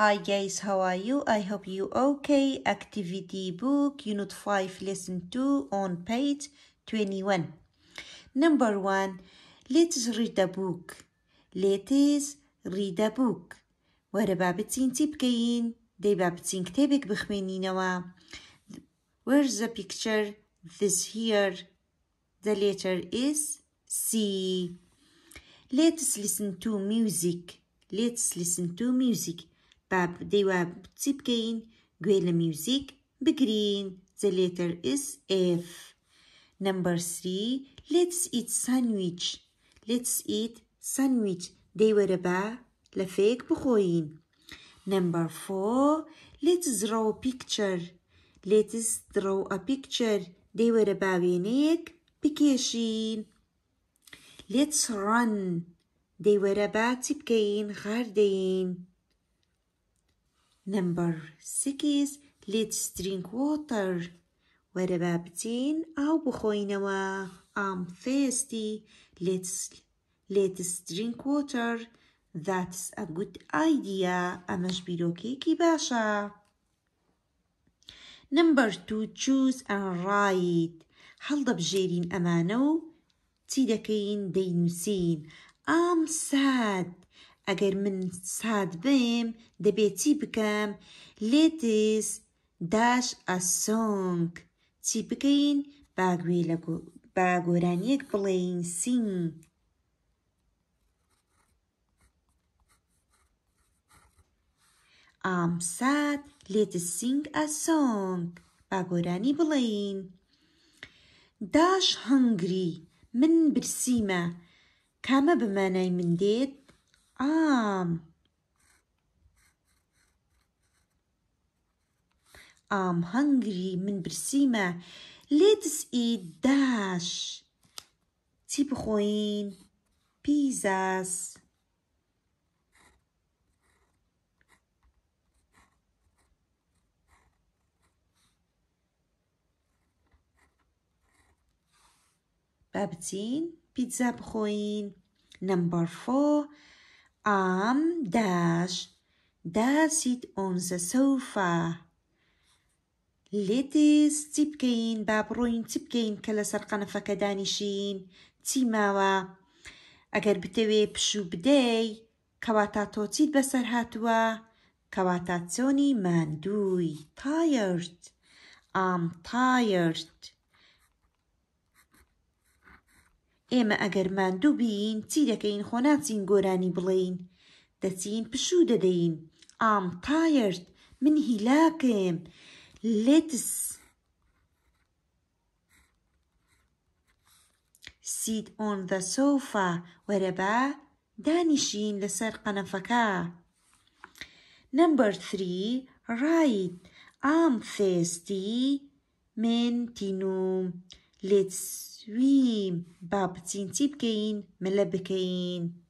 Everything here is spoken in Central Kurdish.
Hi guys, how are you? I hope you okay. Activity book, unit 5, lesson 2 on page 21. Number 1. Let's read a book. Let's read a book. ورا بابتين تبكين دي بابتين كتابك بخمينينوا Where's the picture? This here. The letter is C. Let's listen to music. Let's listen to music. باب بتبكين قويلة music بكرين the letter is F number three let's eat sandwich let's eat sandwich they were about لفيك بخوين number four let's draw a picture let's draw a picture they were about ينيك بكيشين let's run they were about تبكين غاردين Number 6 Let's drink water وەرەبا بچین ئاو I'm thirsty Let's Let's drink water That's a good idea ئەمەش بیرۆکێکی باشە Number two, Choose and write هەڵدەبژێرین ئەمانە و چی دەکەین I'm sad ئەگەر من ساد بم دەبێت چی بکەم لێتیس داش ئەسۆنگ چی بکەین باگوێ لە با گۆرانیەک بڵێین سینگ. ئامسات لێتە سینگ ئەسۆنگ باگۆرانی بڵێین داش هەنگری من برسیمە کامە بەمانای من دێت عام I'm hungry من برسيمة Let's eat dash تبغين بيزاس بابتين بيتزا بخوين نمبر فور عام داش داسیت ئۆنزە سەوفا لێتیز چی بکەین با بڕۆین چی بکەین کە لەسەر قەنەفەکە دانیشین چی ماوە ئەگەر بتەوێ پشوو بدەی کەواتە تۆچیت بەسەر هاتووە کەواتە چۆنی ماندووی تایرد ئام تایرد ئێمە ئەگەر ماندوو بین چی دەکەین خۆناچین گۆرانی بڵین دەچین پشوو دەدەین ئام تایرد من هیلاکم لێتس سید ئۆن دە سۆفا وەرەبا دانیشین لەسەر قەنەفەکە نمبر 3 right I'm thirsty من تینوم let's ويم باب تين تبكين ملا بكين